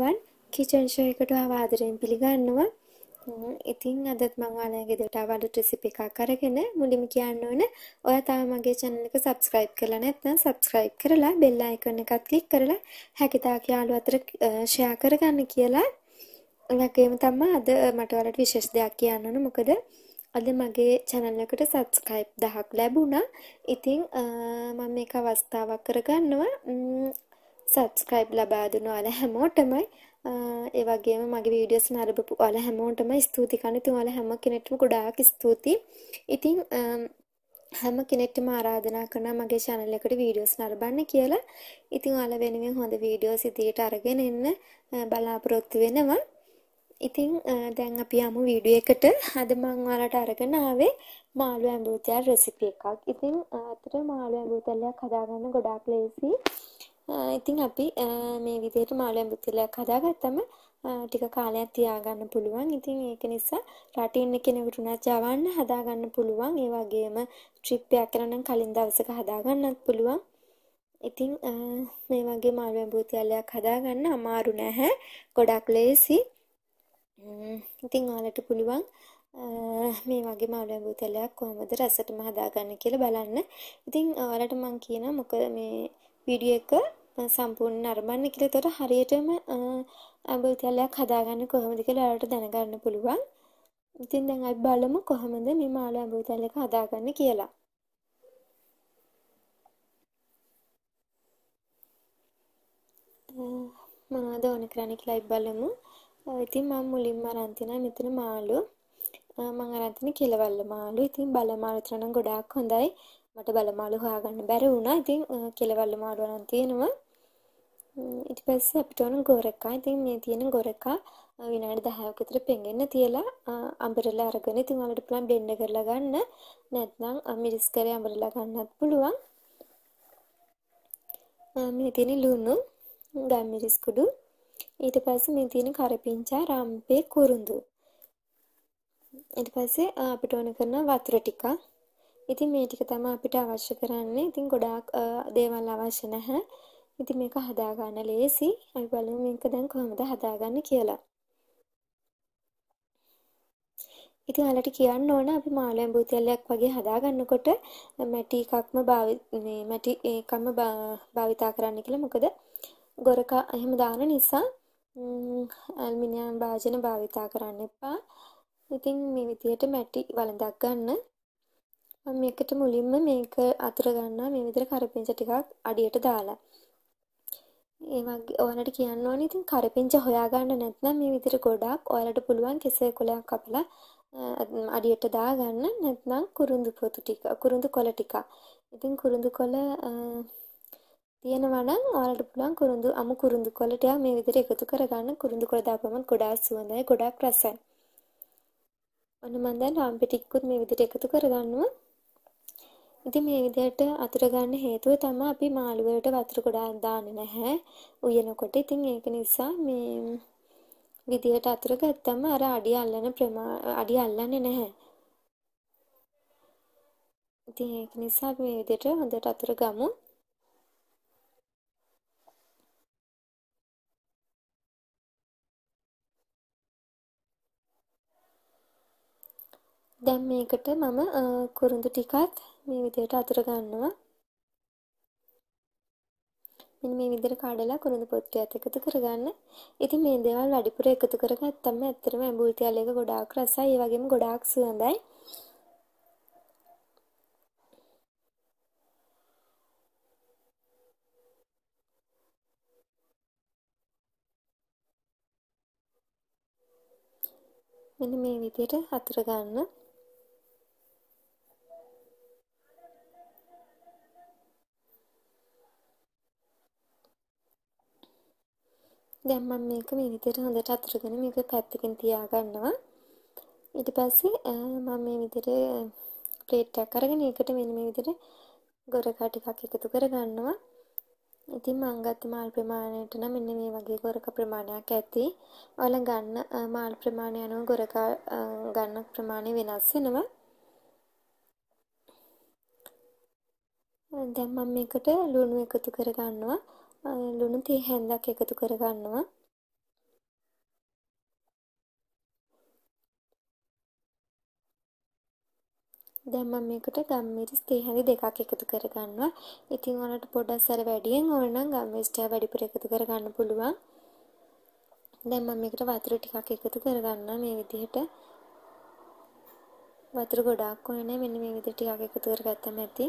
වන් kitchen show එකට ආව ආදරෙන් පිළිගන්නවා. ඉතින් අදත් මම ඔයාලගේ දෙට අවලට රෙසිපි එකක් අරගෙන මුලින්ම කියන්න ඕන ඔයා තාම මගේ channel එක subscribe කරලා නැත්නම් subscribe කරලා bell icon එකත් click කරලා හැකිතාක් යාළුවෝ අතර share කරගන්න කියලා. ඒගොල්ලෝම තමයි අද මට ඔයාලට විශේෂ දෙයක් කියන්න ඕන මොකද අද මගේ channel එකට subscribe 1000ක් ලැබුණා. ඉතින් මම මේක අවස්ථාවක් කරගන්නවා. සබස්ක්‍රයිබ් ලබාදුන අල හැමෝටමයි ඒවගේ මගේ වීඩියස් නරබපු අල හැමෝටම ස්තුතිකන තුවල හැම කෙනෙටම ගොඩාක් ස්තුතියි ඉතිං හැම කෙනෙක්ටම ආරාධනා කරන මගේ channel එකට වීඩියෝස් නරඹන්න කියලා. ඉතින් ඔයාලා වෙනුවෙන් හොඳ වීඩියෝස් ඉදිරියට අරගෙන එන්න බලාපොරොත්තු වෙනවා. ඉතින් දැන් අපි යමු වීඩියෝ එකට. අද මම ඔයාලට අරගෙන ආවේ මාළු ඇඹුතල් රෙසිපි එකක්. ඉතින් අතට මාළු ඇඹුතල්යක් හදාගන්න ගොඩාක් ලේසියි. ඉතින් අපි මේ විදිහට මාළු ඇඹුතිලයක් හදාගත්තම ටික කාලයක් තියාගන්න පුළුවන්. ඉතින් ඒක නිසා රටින් ඉන්න කෙනෙකුට උනත් යවන්න හදාගන්න පුළුවන්. ඒ වගේම ට්‍රිප් එකක් කරන කලින් දවසක හදාගන්නත් පුළුවන්. ඉතින් මේ වගේ මාළු ඇඹුතිලයක් හදාගන්න අමාරු නැහැ. ගොඩක් ලේසි. ඉතින් ඔයාලට පුළුවන් මේ වගේ මාළු ඇඹුතිලයක් කොහොමද රසටම හදාගන්න කියලා බලන්න. ඉතින් ඔයාලට මම කියනවා මොකද මේ වීඩියෝ එක සම්පූර්ණ නරඹන්න කියලා. එතකොට හරියටම අඹුල්තලයක් හදාගන්න කොහොමද කියලා ඔයාලට දැනගන්න පුළුවන්. ඉතින් දැන් අපි බලමු කොහොමද මේ මාළු අඹුල්තලයක හදාගන්න කියලා. මොනවද ඕන කරන්නේ කියලා අපි බලමු. ඉතින් මම මුලින්ම අරන් තිනා මෙතන මාළු. මම අරන් තින කෙලවල්ල මාළු. ඉතින් බල මාළු තරණ ගොඩාක් හොඳයි. මට බල මාළු හොයාගන්න බැරි වුණා. ඉතින් කෙලවල්ල මාළු අරන් තියෙනවා. ඉට පස්සේ අපිට ඕන ගොරකා ඉතින් මේ තියෙන ගොරකා විනාඩි 10ක් විතර පෙඟෙන්න තියලා අඹරලා අරගෙන ඉතින් ඔයාලට පුළුවන් බ්ලෙන්ඩ් කරලා ගන්න නැත්නම් මිරිස් කරේ අඹරලා ගන්නත් පුළුවන් මේ තියෙන ලුණු ගම් මිරිස් කුඩු ඊට පස්සේ මේ තියෙන කරපිංචා රම්පේ කුරුඳු ඊට පස්සේ අපිට ඕන කරන වතුර ටිකක් ඉතින් මේ ටික තමයි අපිට අවශ්‍ය කරන්නේ ඉතින් ගොඩාක් දේවල් අවශ්‍ය නැහැ ඉතින් මේක හදාගන්න ලේසි. අපි බලමු මේක දැන් කොහොමද හදාගන්න කියලා. ඉතින් ඔයාලට කියන්න ඕන අපි මාළු ඇඹු තෙල්ලයක් වගේ හදාගන්නකොට මැටි එකක්ම මේ මැටි එකක්ම භාවිතා කරන්න කියලා. මොකද ගොරක එහෙම දාන නිසා ඇලුමිනියම් භාජන භාවිතා කරන්න එපා. ඉතින් මේ විදිහට මැටි වලඳක් ගන්න. මම මේකට මුලින්ම මේක අතර ගන්නවා මේ විදිහට කරපිංච ටිකක් අඩියට දාලා. ඒ වගේ ඔයාලට කියන්න ඕනේ ඉතින් කරපිංච හොයාගන්න නැත්නම් මේ විදිහට ගොඩක් ඔයාලට පුළුවන් කෙසේ කොලයක් කපලා අඩියට දාගන්න නැත්නම් කුරුඳු පොතු ටික කුරුඳු කොළ ටික. ඉතින් කුරුඳු කොළ තියෙනවා නම් ඔයාලට පුළුවන් කුරුඳු අමු කුරුඳු කොළ ටික මේ විදිහට එකතු කරගන්න කුරුඳු කොළ දාපම ගොඩාක් සුවඳයි ගොඩාක් රසයි. ඔන්න මම දැන් රාම්පිටික්කුත් මේ විදිහට එකතු කරගන්නවා. ඉතින් මේ විදිහට අතුර ගන්න හේතුව තමයි අපි මාළු වලට වතුර ගොඩාක් දාන්නේ නැහැ උයනකොට. ඉතින් ඒක නිසා මේ විදිහට අතුර ගත්තම අර අඩිය අල්ලන ප්‍රමා අඩිය අල්ලන්නේ නැහැ. ඉතින් ඒක නිසා අපි මේ විදිහට හොඳට අතුර ගමු. දැන් මේකට මම කුරුඳු ටිකත් මේ විදිහට අතුර ගන්නවා. මෙන්න මේ විදිහට කඩලා කුරුඳු පොත්ටියත් එකතු කරගන්න. ඉතින් මේ දේවල් වැඩිපුර එකතු කරගත්තම ඇත්තටම ඇඹුල් තියල එක ගොඩාක් රසයි. ඒ වගේම ගොඩාක් සුවඳයි. මෙන්න මේ විදිහට අතුර ගන්න. දැන් මම මේක මේ විදිහට හොඳට අතුරුගෙන මේක පැත්තකින් තියාගන්නවා. ඊට පස්සේ මම මේ විදිහට ප්ලේට් එකක් අරගෙන ඒකට මෙන්න මේ විදිහට ගොරකා ටිකක් එකතු කරගන්නවා. ඉතින් මම ගත්ත මාල් ප්‍රමාණයට නම් මෙන්න මේ වගේ ගොරක ප්‍රමාණයක් ඇති. ඔයාලා ගන්න මාල් ප්‍රමාණය අනුව ගොරකා ගන්න ප්‍රමාණය වෙනස් වෙනවා. දැන් මම මේකට ලුණු එකතු කරගන්නවා. ලුණු තේ හැන්දක් එකතු කරගන්නවා. දැන් මම මේකට ගම්මිරිස් තේ හැඳි දෙකක් එකතු කරගන්නවා. ඉතින් ඔයාලට පොඩ්ඩක් සැර වැඩියෙන් ඕනනම් ගම්මිරිස් ටික වැඩිපුර එකතු කරගන්න පුළුවන්. දැන් මම මේකට වතුර ටිකක් එකතු කරගන්නවා මේ විදිහට. වතුර ගොඩාක් ඕනේ නැහැ. මෙන්න මේ විදිහට ටිකක් එකතු කරගත්තම ඇති.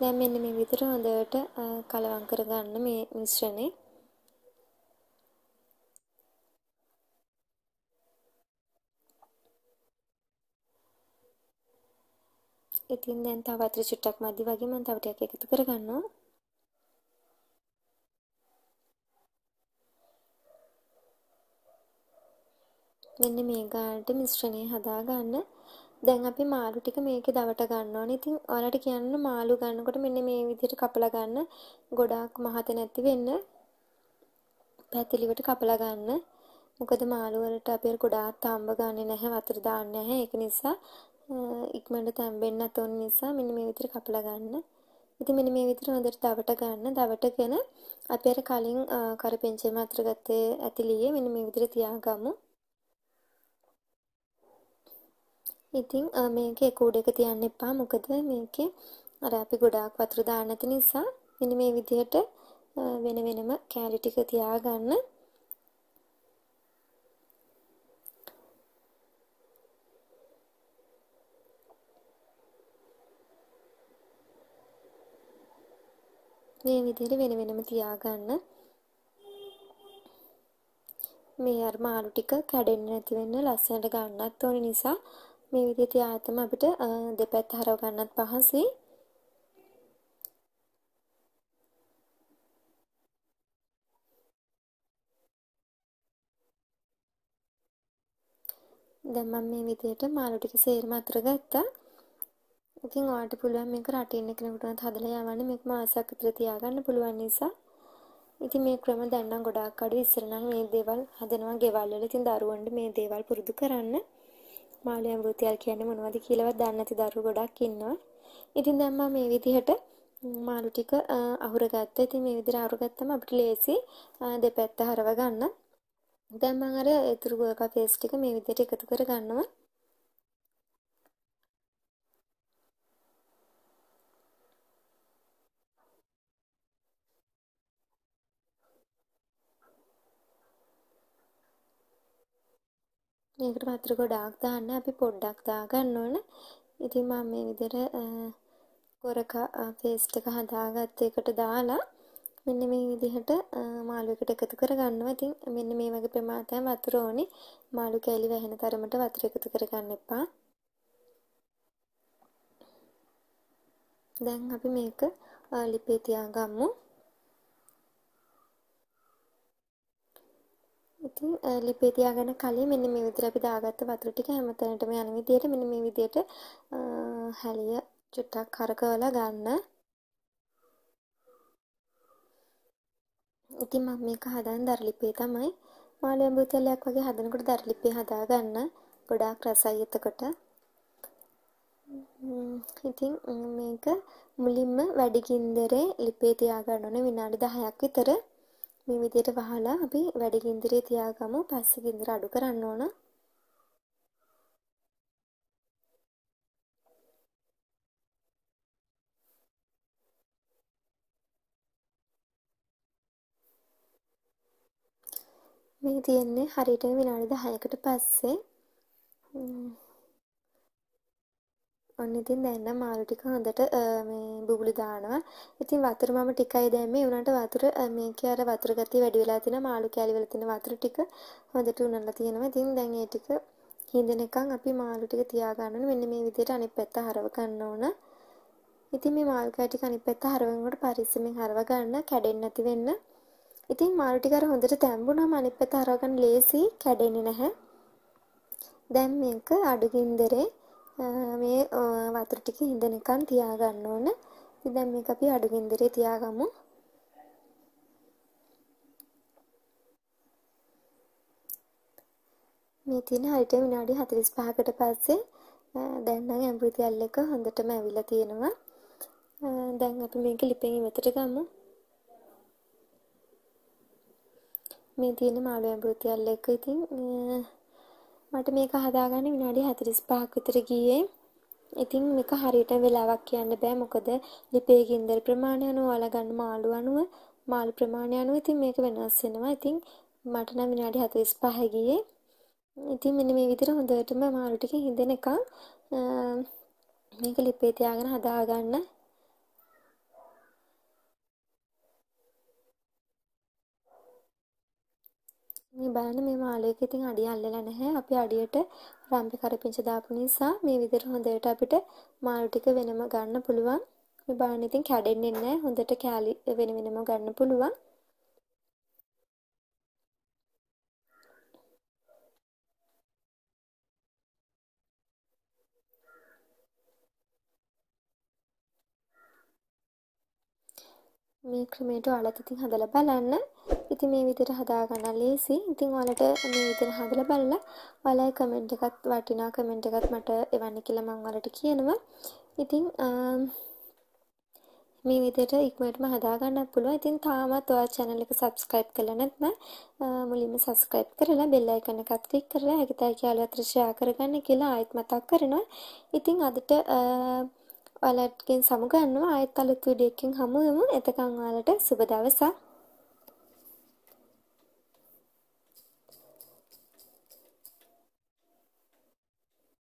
දැන් මෙන්න මේ විදිහට හොඳට කලවම් කරගන්න මේ මිශ්‍රණය. ඉතින් දැන් තව අතර චුට්ටක් මදි වගේ මම තව ටිකක් එකතු කරගන්නවා. මෙන්න මේ ගානට මිශ්‍රණය හදාගන්න දැන් අපි මාළු ටික මේකේ දවට ගන්න ඕනේ. ඉතින් ඔයාලට කියන්න මාළු ගන්නකොට මෙන්න මේ විදිහට කපලා ගන්න. ගොඩාක් මහත නැති වෙන්න. පැතිලිවට කපලා ගන්න. මොකද මාළු වලට අපි ගොඩාක් තඹ ගන්නෙ නැහැ, වතුර දාන්නේ නැහැ. ඒක නිසා ඉක්මනට තැම්බෙන්නත් ඕන නිසා මෙන්න මේ විදිහට කපලා ගන්න. ඉතින් මෙන්න මේ විදිහට හොඳට දවට ගන්න. දවටගෙන අපි අර කලින් කරපෙන්චේ මාත්‍රගත්තේ ඇතිලියේ මෙන්න මේ විදිහට තියාගමු. ඉතින් මේක එක උඩ එක තියන්න එපා. මොකද මේකේ අර අපි ගොඩාක් වතුර දාන නැති නිසා මෙන්න මේ විදිහට වෙන වෙනම කෑලි ටික තියාගන්න. මේ විදිහට වෙන වෙනම තියාගන්න. මේ අර මාළු ටික කැඩෙන්නේ නැති වෙන්න ලස්සනට ගන්නත් ඕන නිසා මේ විදිහේ තියාගෙම අපිට දෙපැත්ත හරව ගන්නත් පහසුයි. දැන් මම මේ විදිහට මාළු ටික සේරම අතර ගත්තා. ඉතින් ඔයාලට පුළුවන් මේක රටින් ඉන්න කෙනෙකුටත් හදලා යවන්න මේක මාසයක් විතර තියාගන්න පුළුවන් නිසා ඉතින් මේ ක්‍රම දැන් නම් ගොඩාක් අඩුයි ඉස්සර නම් මේ දේවල් හදනවා ගෙවල් වල ඉතින් දරුවන්ට මේ දේවල් පුරුදු කරන්න මාළුයන් භූතයල් කියන්නේ මොනවද කියලාවත් දන්නේ නැති දරුවෝ ගොඩක් ඉන්නවා. ඉතින් දැන් මම මේ විදිහට මාළු ටික අහුරගත්තා. ඉතින් මේ විදිහට අහුරගත්තම අපිට ලේසි දෙපැත්ත හරව ගන්න. දැන් මම අර ඉතුරු කපේස් ටික මේ විදිහට එකතු කර ගන්නවා. මේකට වතුර ගොඩාක් දාන්න අපි පොඩ්ඩක් දාගන්න ඕන. ඉතින් මම මේ විදිහට කොරක පේස්ට් එක හදාගත්ත එකට දාලා මෙන්න මේ විදිහට මාළුවකට එකතු කරගන්නවා. ඉතින් මෙන්න මේ වගේ ප්‍රමාණයෙන් වතුර ඕනේ. මාළු කැලි වැහෙන තරමට වතුර එකතු කරගන්න එපා. දැන් අපි මේක ලිපේ තියාගමු. ඉතින් ලිපේ තියාගන්න කලින් මෙන්න මේ විදිහට අපි දාගත්ත වතුර ටික හැමතැනටම යන විදිහට මෙන්න මේ විදිහට හැලිය චුට්ටක් කරකවලා ගන්න. ඉතින් මම මේක හදන දරලිපේ තමයි. මාළු ඇඹුල් තෙලයක් වගේ හදනකොට දරලිපේ හදා ගන්න. ගොඩාක් රසයි එතකොට. ඉතින් මේක මුලින්ම වැඩි ගින්දරේ ලිපේ තියාගන්න ඕනේ විනාඩි 10ක් විතර. මේ විදිහට වහලා අපි වැඩි ගින්දරේ තියාගමු. පස්සේ ගින්දර අඩු කරන්න ඕන. මේ තියෙන්නේ හරියටම විනාඩි 10කට පස්සේ ඔන්න ඉතින් දැන් නම් මාළු ටික හොඳට මේ බුබුලි දානවා. ඉතින් වතුර මම ටිකයි දැම්මේ. උනට වතුර මේකේ අර වතුර ගතිය වැඩි වෙලා තියෙනවා. මාළු කෑලි වල තියෙන වතුර ටික හොඳට උනලා තියෙනවා. ඉතින් දැන් මේ ටික හිඳනකන් අපි මාළු ටික තියා ගන්න ඕනේ. මෙන්න මේ විදිහට අනිත් පැත්ත හරව ගන්න ඕන. ඉතින් මේ මාළු කෑ ටික අනිත් පැත්ත හරවනකොට පරිස්සමෙන් හරව ගන්න, කැඩෙන්නේ නැති වෙන්න. ඉතින් මාළු ටික අර හොඳට තැඹුණාම අනිත් පැත්ත හරව ගන්න ලේසි, කැඩෙන්නේ නැහැ. දැන් මේක අඩු ගින්දරේ මේ වතුර ටික ඉඳනකන් තියාගන්න ඕන. ඉතින් දැන් මේක අපි අඩු ගින්දරේ තියාගමු. මේ තියෙන හරියට විනාඩි 45කට පස්සේ දැන් නම් ඇඹුතිල් එක හොඳටම ඇවිල්ලා තියෙනවා. දැන් අපි මේක ලිපෙන් ඉවතට ගමු. මේ තියෙන මාළු ඇඹුතිල් එක ඉතින් මට මේක හදාගන්න විනාඩි 45ක් විතර ගියේ. ඉතින් මේක හරියට වෙලාවක් කියන්න බෑ මොකද ලිපේ ගින්දර ප්‍රමාණය අනුව ඔයාලා ගන්න මාළු අනුව මාළු ප්‍රමාණය අනුව ඉතින් මේක වෙනස් වෙනවා. ඉතින් මට නම් විනාඩි 45 ගියේ. ඉතින් මෙන්න මේ විදිහට හොඳටම මාළු ටික හිඳෙනකන් මේක ලිපේ තියාගෙන හදාගන්න මේ බලන්න මේ මාලයක ඉතින් අඩිය අල්ලලා නැහැ. අපි අඩියට රම්පි කරපිංච දාපු නිසා මේ විදිහට හොඳට අපිට මාළු ටික වෙනම ගන්න පුළුවන්. මේ බලන්න ඉතින් කැඩෙන්නේ නැහැ. හොඳට කෑලි වෙන වෙනම ගන්න පුළුවන්. මේ ක්‍රමයට ඔයාලත් ඉතින් හදලා බලන්න. ඉතින් මේ විදිහට හදාගන්න ලේසි. ඉතින් ඔයාලට මේ විදිහට හදලා බලලා ඔයාලා කමෙන්ට් එකත් වටිනා කමෙන්ට් එකත් මට එවන්න කියලා මම ඔයාලට කියනවා. ඉතින් මේ විදිහට ඉක්මනටම හදාගන්න පුළුවන්. ඉතින් තාමත් ඔයා channel එක subscribe කරලා නැත්නම් මුලින්ම subscribe කරලා bell icon එකත් click කරලා හැකිතායි කියලා අතර share කරගන්න කියලා ආයෙත් මතක් කරනවා. ඉතින් අදට ඔයාලටගෙන් සමුගන්නවා ආයෙත් අලුත් වීඩියෝ එකකින් හමු වෙමු. එතකන් ඔයාලට සුබ දවසක්.